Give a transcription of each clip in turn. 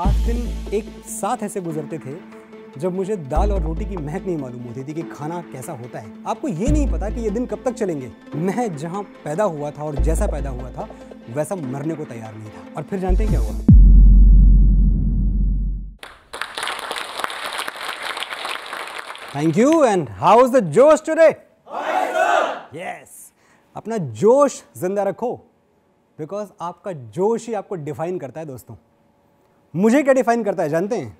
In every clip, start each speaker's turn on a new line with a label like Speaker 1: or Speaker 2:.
Speaker 1: आठ दिन एक साथ ऐसे गुजरते थे जब मुझे दाल और रोटी की महक नहीं मालूम होती थी कि खाना कैसा होता है आपको ये नहीं पता कि ये दिन कब तक चलेंगे मैं जहाँ पैदा हुआ था और जैसा पैदा हुआ था वैसा मरने को तैयार नहीं था और फिर जानते हैं क्या हुआ thank you and how is the josh today yes अपना जोश जिंदा रखो बिकॉज आपका जोश ही आपको डिफाइन करता है दोस्तों मुझे क्या डिफ़ाइन करता है जानते हैं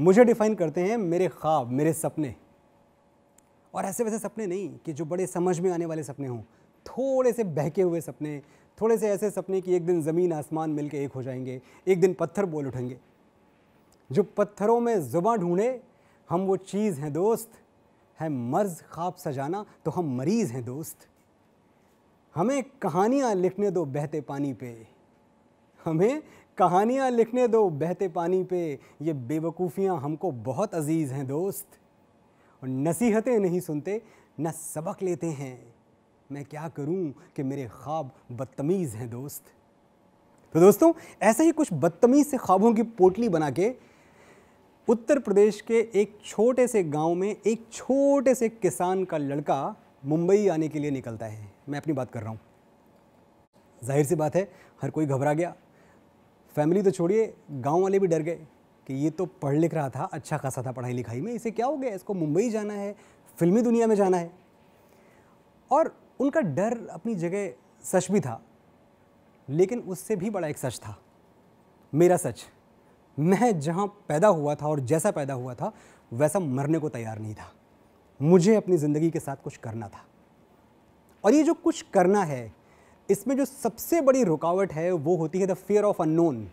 Speaker 1: मुझे डिफ़ाइन करते हैं मेरे ख्वाब मेरे सपने और ऐसे वैसे सपने नहीं कि जो बड़े समझ में आने वाले सपने हों थोड़े से बहके हुए सपने थोड़े से ऐसे सपने कि एक दिन ज़मीन आसमान मिलके एक हो जाएंगे एक दिन पत्थर बोल उठेंगे जो पत्थरों में जुबा ढूंढे हम वो चीज़ हैं दोस्त है मर्ज ख्वाब सजाना तो हम मरीज़ हैं दोस्त हमें कहानियाँ लिखने दो बहते पानी पे हमें कहानियाँ लिखने दो बहते पानी पे ये बेवकूफ़ियाँ हमको बहुत अजीज़ हैं दोस्त और नसीहतें नहीं सुनते न सबक लेते हैं मैं क्या करूं कि मेरे ख्वाब बदतमीज़ हैं दोस्त तो दोस्तों ऐसे ही कुछ बदतमीज़ से ख्वाबों की पोटली बना के उत्तर प्रदेश के एक छोटे से गांव में एक छोटे से किसान का लड़का मुंबई आने के लिए निकलता है मैं अपनी बात कर रहा हूँ जाहिर सी बात है हर कोई घबरा गया फैमिली तो छोड़िए गाँव वाले भी डर गए कि ये तो पढ़ लिख रहा था अच्छा खासा था पढ़ाई लिखाई में इसे क्या हो गया इसको मुंबई जाना है फिल्मी दुनिया में जाना है और उनका डर अपनी जगह सच भी था लेकिन उससे भी बड़ा एक सच था मेरा सच मैं जहाँ पैदा हुआ था और जैसा पैदा हुआ था वैसा मरने को तैयार नहीं था मुझे अपनी ज़िंदगी के साथ कुछ करना था और ये जो कुछ करना है इसमें जो सबसे बड़ी रुकावट है वो होती है द फेयर ऑफ अननोन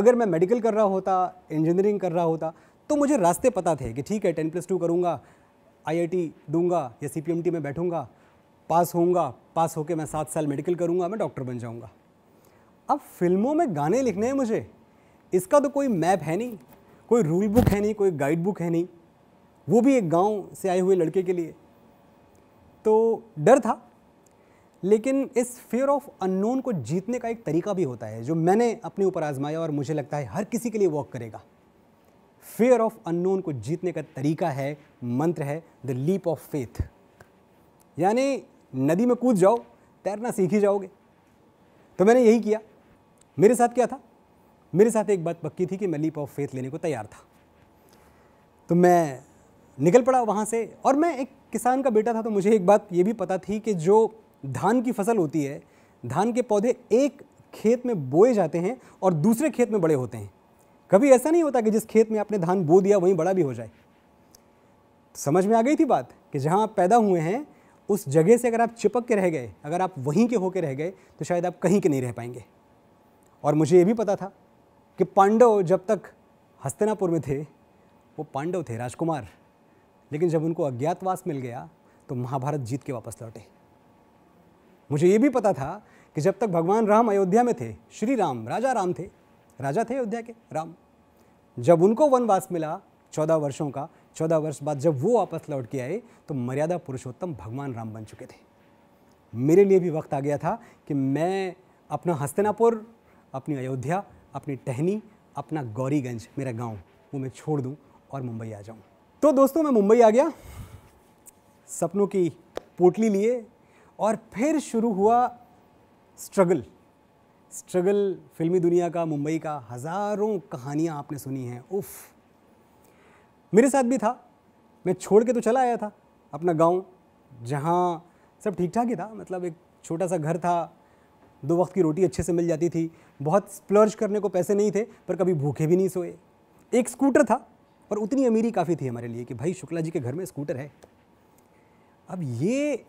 Speaker 1: अगर मैं मेडिकल कर रहा होता इंजीनियरिंग कर रहा होता तो मुझे रास्ते पता थे कि ठीक है टेन प्लस टू करूँगा आई दूंगा या सी पी में बैठूंगा पास होऊंगा पास होकर मैं सात साल मेडिकल करूँगा मैं डॉक्टर बन जाऊँगा अब फिल्मों में गाने लिखने हैं मुझे इसका तो कोई मैप है नहीं कोई रूल बुक है नहीं कोई गाइड बुक है नहीं वो भी एक गांव से आए हुए लड़के के लिए तो डर था लेकिन इस फेयर ऑफ अननोन को जीतने का एक तरीका भी होता है जो मैंने अपने ऊपर आजमाया और मुझे लगता है हर किसी के लिए वर्क करेगा फेयर ऑफ अननोन को जीतने का तरीका है मंत्र है द लीप ऑफ फेथ यानी नदी में कूद जाओ तैरना सीख ही जाओगे तो मैंने यही किया मेरे साथ क्या था मेरे साथ एक बात पक्की थी कि मैं लीप ऑफ फेथ लेने को तैयार था तो मैं निकल पड़ा वहाँ से और मैं एक किसान का बेटा था तो मुझे एक बात ये भी पता थी कि जो धान की फसल होती है धान के पौधे एक खेत में बोए जाते हैं और दूसरे खेत में बड़े होते हैं कभी ऐसा नहीं होता कि जिस खेत में आपने धान बो दिया वहीं बड़ा भी हो जाए समझ में आ गई थी बात कि जहाँ आप पैदा हुए हैं उस जगह से अगर आप चिपक के रह गए अगर आप वहीं के होके रह गए तो शायद आप कहीं के नहीं रह पाएंगे और मुझे ये भी पता था कि पांडव जब तक हस्तिनापुर में थे वो पांडव थे राजकुमार लेकिन जब उनको अज्ञातवास मिल गया तो महाभारत जीत के वापस लौटे मुझे ये भी पता था कि जब तक भगवान राम अयोध्या में थे श्री राम राजा राम थे राजा थे अयोध्या के राम जब उनको वनवास मिला चौदह वर्षों का चौदह वर्ष बाद जब वो वापस लौट के आए तो मर्यादा पुरुषोत्तम भगवान राम बन चुके थे मेरे लिए भी वक्त आ गया था कि मैं अपना हस्तिनापुर अपनी अयोध्या अपनी टहनी अपना गौरीगंज मेरा गांव वो मैं छोड़ दूं और मुंबई आ जाऊं तो दोस्तों मैं मुंबई आ गया सपनों की पोटली लिए और फिर शुरू हुआ स्ट्रगल स्ट्रगल फिल्मी दुनिया का मुंबई का हज़ारों कहानियाँ आपने सुनी हैं उफ मेरे साथ भी था मैं छोड़ के तो चला आया था अपना गांव जहाँ सब ठीक ठाक ही था मतलब एक छोटा सा घर था दो वक्त की रोटी अच्छे से मिल जाती थी बहुत स्प्लर्ज करने को पैसे नहीं थे पर कभी भूखे भी नहीं सोए एक स्कूटर था और उतनी अमीरी काफ़ी थी हमारे लिए कि भाई शुक्ला जी के घर में स्कूटर है अब ये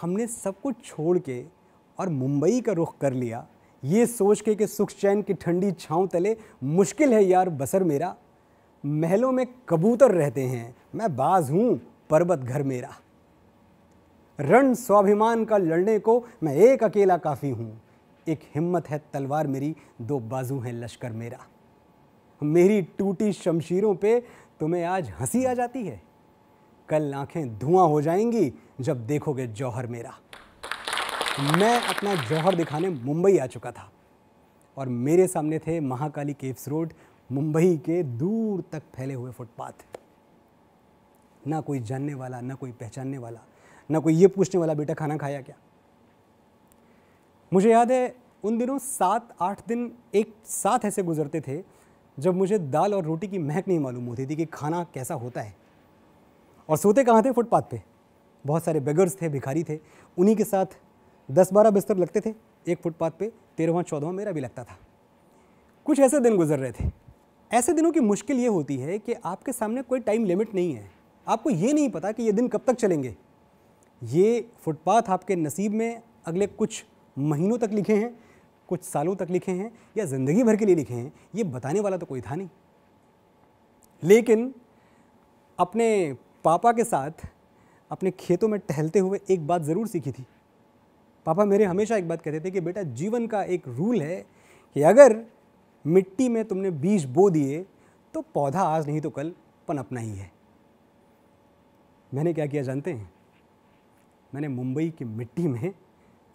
Speaker 1: हमने सब कुछ छोड़ के और मुंबई का रुख कर लिया ये सोच के कि सुख चैन की ठंडी छाँव तले मुश्किल है यार बसर मेरा महलों में कबूतर रहते हैं मैं बाज हूँ पर्वत घर मेरा रण स्वाभिमान का लड़ने को मैं एक अकेला काफ़ी हूँ एक हिम्मत है तलवार मेरी दो बाजू हैं लश्कर मेरा मेरी टूटी शमशीरों पे तुम्हें आज हंसी आ जाती है कल आंखें धुआं हो जाएंगी जब देखोगे जौहर मेरा मैं अपना जौहर दिखाने मुंबई आ चुका था और मेरे सामने थे महाकाली केव्स रोड मुंबई के दूर तक फैले हुए फुटपाथ ना कोई जानने वाला ना कोई पहचानने वाला ना कोई ये पूछने वाला बेटा खाना खाया क्या मुझे याद है उन दिनों सात आठ दिन एक साथ ऐसे गुजरते थे जब मुझे दाल और रोटी की महक नहीं मालूम होती थी कि खाना कैसा होता है और सोते कहाँ थे फुटपाथ पे बहुत सारे बेगर्स थे भिखारी थे उन्हीं के साथ दस बारह बिस्तर लगते थे एक फुटपाथ पे तेरहवा चौदहवा मेरा भी लगता था कुछ ऐसे दिन गुजर रहे थे ऐसे दिनों की मुश्किल ये होती है कि आपके सामने कोई टाइम लिमिट नहीं है आपको ये नहीं पता कि ये दिन कब तक चलेंगे ये फुटपाथ आपके नसीब में अगले कुछ महीनों तक लिखे हैं कुछ सालों तक लिखे हैं या ज़िंदगी भर के लिए लिखे हैं ये बताने वाला तो कोई था नहीं लेकिन अपने पापा के साथ अपने खेतों में टहलते हुए एक बात ज़रूर सीखी थी पापा मेरे हमेशा एक बात कहते थे कि बेटा जीवन का एक रूल है कि अगर मिट्टी में तुमने बीज बो दिए तो पौधा आज नहीं तो कल पनपना ही है मैंने क्या किया जानते हैं मैंने मुंबई की मिट्टी में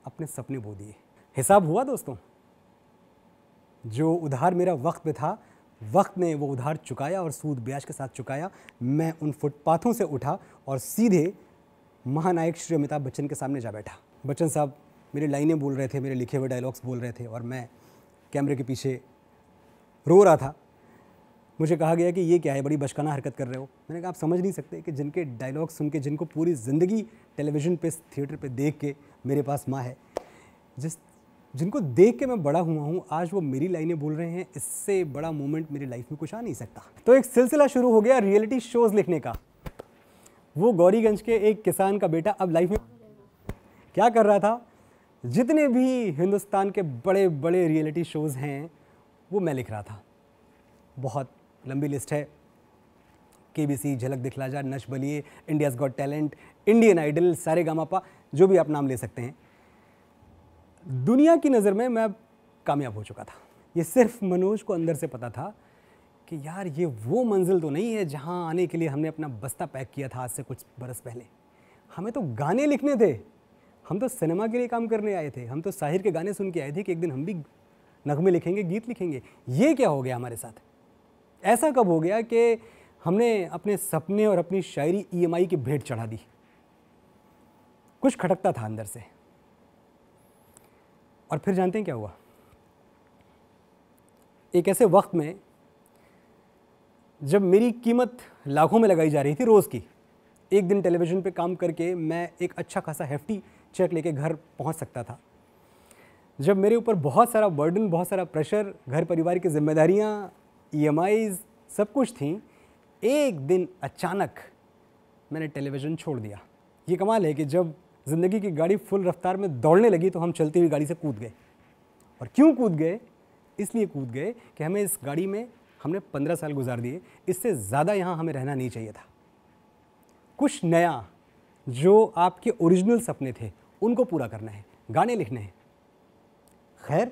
Speaker 1: अपने सपने बो दिए हिसाब हुआ दोस्तों जो उधार मेरा वक्त पे था वक्त ने वो उधार चुकाया और सूद ब्याज के साथ चुकाया मैं उन फुटपाथों से उठा और सीधे महानायक श्री अमिताभ बच्चन के सामने जा बैठा बच्चन साहब मेरी लाइनें बोल रहे थे मेरे लिखे हुए डायलॉग्स बोल रहे थे और मैं कैमरे के पीछे रो रहा था मुझे कहा गया कि ये क्या है बड़ी बचकाना हरकत कर रहे हो मैंने कहा आप समझ नहीं सकते कि जिनके डायलॉग सुन के जिनको पूरी ज़िंदगी टेलीविज़न पे थिएटर पे देख के मेरे पास माँ है जिस जिनको देख के मैं बड़ा हुआ हूँ आज वो मेरी लाइनें बोल रहे हैं इससे बड़ा मोमेंट मेरी लाइफ में कुछ आ नहीं सकता तो एक सिलसिला शुरू हो गया रियलिटी शोज़ लिखने का वो गौरीगंज के एक किसान का बेटा अब लाइफ में क्या कर रहा था जितने भी हिंदुस्तान के बड़े बड़े रियलिटी शोज़ हैं वो मैं लिख रहा था बहुत लंबी लिस्ट है के B C Jhalak Dikhla Jaa Nach Baliye India's Got Talent Indian Idol Sa Re Ga Ma Pa जो भी आप नाम ले सकते हैं दुनिया की नज़र में मैं कामयाब हो चुका था ये सिर्फ मनोज को अंदर से पता था कि यार ये वो मंजिल तो नहीं है जहाँ आने के लिए हमने अपना बस्ता पैक किया था आज से कुछ बरस पहले हमें तो गाने लिखने थे हम तो सिनेमा के लिए काम करने आए थे हम तो साहिर के गाने सुन के आए थे कि एक दिन हम भी नगमे लिखेंगे गीत लिखेंगे ये क्या हो गया हमारे साथ ऐसा कब हो गया कि हमने अपने सपने और अपनी शायरी ईएमआई e की भेंट चढ़ा दी कुछ खटकता था अंदर से और फिर जानते हैं क्या हुआ एक ऐसे वक्त में जब मेरी कीमत लाखों में लगाई जा रही थी रोज़ की एक दिन टेलीविज़न पे काम करके मैं एक अच्छा खासा हेफ्टी चेक लेके घर पहुंच सकता था जब मेरे ऊपर बहुत सारा बर्डन बहुत सारा प्रेशर घर परिवार की जिम्मेदारियाँ ई e सब कुछ थी एक दिन अचानक मैंने टेलीविज़न छोड़ दिया ये कमाल है कि जब ज़िंदगी की गाड़ी फुल रफ्तार में दौड़ने लगी तो हम चलती हुई गाड़ी से कूद गए और क्यों कूद गए इसलिए कूद गए कि हमें इस गाड़ी में हमने पंद्रह साल गुजार दिए इससे ज़्यादा यहाँ हमें रहना नहीं चाहिए था कुछ नया जो आपके ओरिजिनल सपने थे उनको पूरा करना है गाने लिखने हैं खैर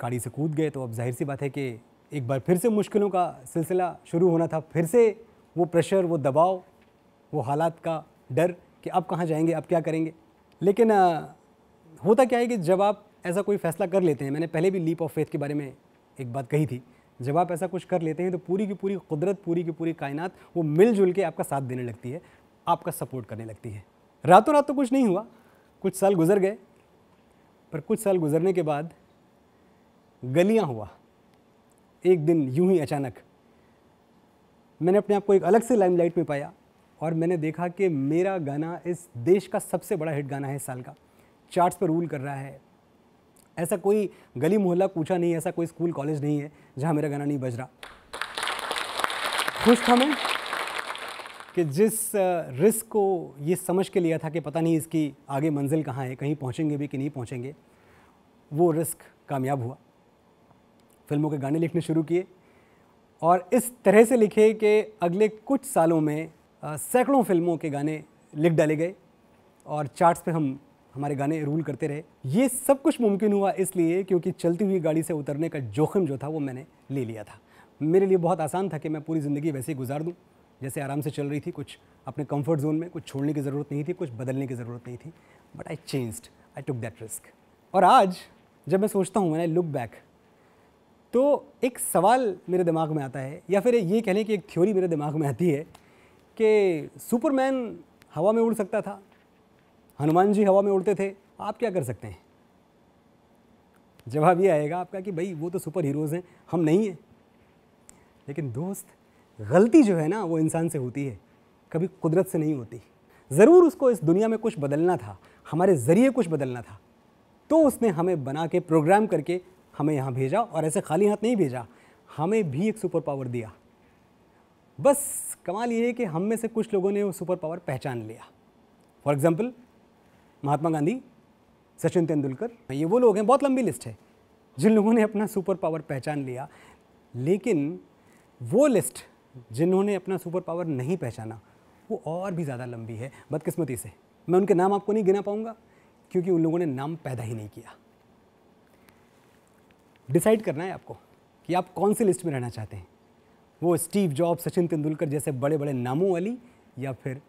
Speaker 1: गाड़ी से कूद गए तो अब जाहिर सी बात है कि एक बार फिर से मुश्किलों का सिलसिला शुरू होना था फिर से वो प्रेशर वो दबाव वो हालात का डर कि आप कहाँ जाएंगे आप क्या करेंगे लेकिन आ, होता क्या है कि जब आप ऐसा कोई फैसला कर लेते हैं मैंने पहले भी लीप ऑफ फेथ के बारे में एक बात कही थी जब आप ऐसा कुछ कर लेते हैं तो पूरी की पूरी कुदरत पूरी की पूरी कायनात वो मिलजुल के आपका साथ देने लगती है आपका सपोर्ट करने लगती है रातों रात तो कुछ नहीं हुआ कुछ साल गुजर गए पर कुछ साल गुजरने के बाद गलियां हुआ एक दिन यूं ही अचानक मैंने अपने आप को एक अलग से लाइमलाइट में पाया और मैंने देखा कि मेरा गाना इस देश का सबसे बड़ा हिट गाना है इस साल का चार्ट्स पर रूल कर रहा है ऐसा कोई गली मोहल्ला पूछा नहीं ऐसा कोई स्कूल कॉलेज नहीं है जहाँ मेरा गाना नहीं बज रहा खुश था मैं कि जिस रिस्क को ये समझ के लिया था कि पता नहीं इसकी आगे मंजिल कहाँ है कहीं पहुँचेंगे भी कि नहीं पहुँचेंगे वो रिस्क कामयाब हुआ फिल्मों के गाने लिखने शुरू किए और इस तरह से लिखे कि अगले कुछ सालों में सैकड़ों फिल्मों के गाने लिख डाले गए और चार्ट्स पे हम हमारे गाने रूल करते रहे ये सब कुछ मुमकिन हुआ इसलिए क्योंकि चलती हुई गाड़ी से उतरने का जोखिम जो था वो मैंने ले लिया था मेरे लिए बहुत आसान था कि मैं पूरी ज़िंदगी वैसे ही गुजार दूँ जैसे आराम से चल रही थी कुछ अपने कम्फर्ट जोन में कुछ छोड़ने की ज़रूरत नहीं थी कुछ बदलने की ज़रूरत नहीं थी but I changed I took that risk और आज जब मैं सोचता हूँ मैंने लुक बैक तो एक सवाल मेरे दिमाग में आता है या फिर ये कहने की एक थ्योरी मेरे दिमाग में आती है कि सुपरमैन हवा में उड़ सकता था हनुमान जी हवा में उड़ते थे आप क्या कर सकते हैं जवाब ये आएगा आपका कि भाई वो तो सुपर हीरोज़ हैं हम नहीं हैं लेकिन दोस्त गलती जो है ना वो इंसान से होती है कभी कुदरत से नहीं होती ज़रूर उसको इस दुनिया में कुछ बदलना था हमारे ज़रिए कुछ बदलना था तो उसने हमें बना के प्रोग्राम करके हमें यहाँ भेजा और ऐसे खाली हाथ नहीं भेजा हमें भी एक सुपर पावर दिया बस कमाल ये है कि हम में से कुछ लोगों ने वो सुपर पावर पहचान लिया फॉर एग्ज़ाम्पल महात्मा गांधी सचिन तेंदुलकर ये वो लोग हैं बहुत लंबी लिस्ट है जिन लोगों ने अपना सुपर पावर पहचान लिया लेकिन वो लिस्ट जिन्होंने अपना सुपर पावर नहीं पहचाना वो और भी ज़्यादा लंबी है बदकिस्मती से मैं उनके नाम आपको नहीं गिना पाऊँगा क्योंकि उन लोगों ने नाम पैदा ही नहीं किया डिसाइड करना है आपको कि आप कौन सी लिस्ट में रहना चाहते हैं वो स्टीव जॉब सचिन तेंदुलकर जैसे बड़े बड़े नामों वाली या फिर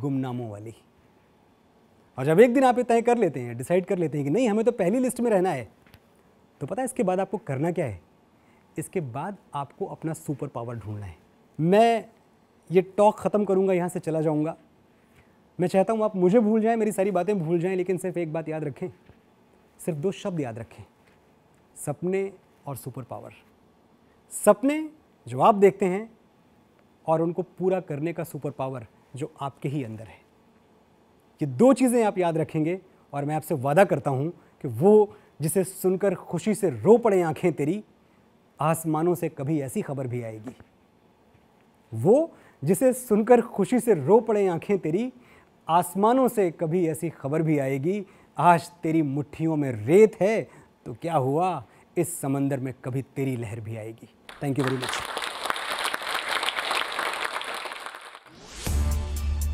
Speaker 1: गुमनामों वाली और जब एक दिन आप ये तय कर लेते हैं डिसाइड कर लेते हैं कि नहीं हमें तो पहली लिस्ट में रहना है तो पता है इसके बाद आपको करना क्या है इसके बाद आपको अपना सुपर पावर ढूंढना है मैं ये टॉक ख़त्म करूँगा यहाँ से चला जाऊँगा मैं चाहता हूँ आप मुझे भूल जाएं मेरी सारी बातें भूल जाएं लेकिन सिर्फ एक बात याद रखें सिर्फ दो शब्द याद रखें सपने और सुपर पावर सपने जवाब देखते हैं और उनको पूरा करने का सुपर पावर जो आपके ही अंदर है ये दो चीज़ें आप याद रखेंगे और मैं आपसे वादा करता हूँ कि वो जिसे सुनकर खुशी से रो पड़े आंखें तेरी आसमानों से कभी ऐसी खबर भी आएगी वो जिसे सुनकर खुशी से रो पड़े आंखें तेरी आसमानों से कभी ऐसी खबर भी आएगी आज तेरी मुट्ठियों में रेत है तो क्या हुआ इस समंदर में कभी तेरी लहर भी आएगी थैंक यू वेरी मच